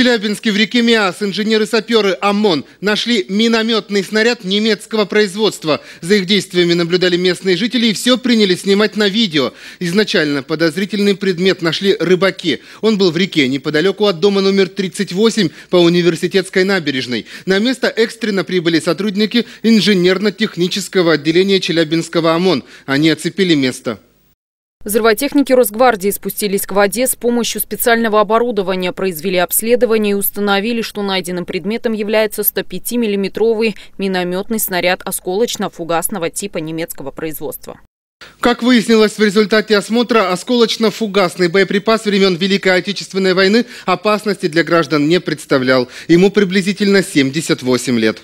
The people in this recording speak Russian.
Челябинске в реке Миас инженеры-саперы ОМОН нашли минометный снаряд немецкого производства. За их действиями наблюдали местные жители и все приняли снимать на видео. Изначально подозрительный предмет нашли рыбаки. Он был в реке неподалеку от дома номер 38 по университетской набережной. На место экстренно прибыли сотрудники инженерно-технического отделения Челябинского ОМОН. Они оцепили место. Взрывотехники Росгвардии спустились к воде с помощью специального оборудования, произвели обследование и установили, что найденным предметом является 105-миллиметровый минометный снаряд осколочно-фугасного типа немецкого производства. Как выяснилось в результате осмотра, осколочно-фугасный боеприпас времен Великой Отечественной войны опасности для граждан не представлял. Ему приблизительно 78 лет.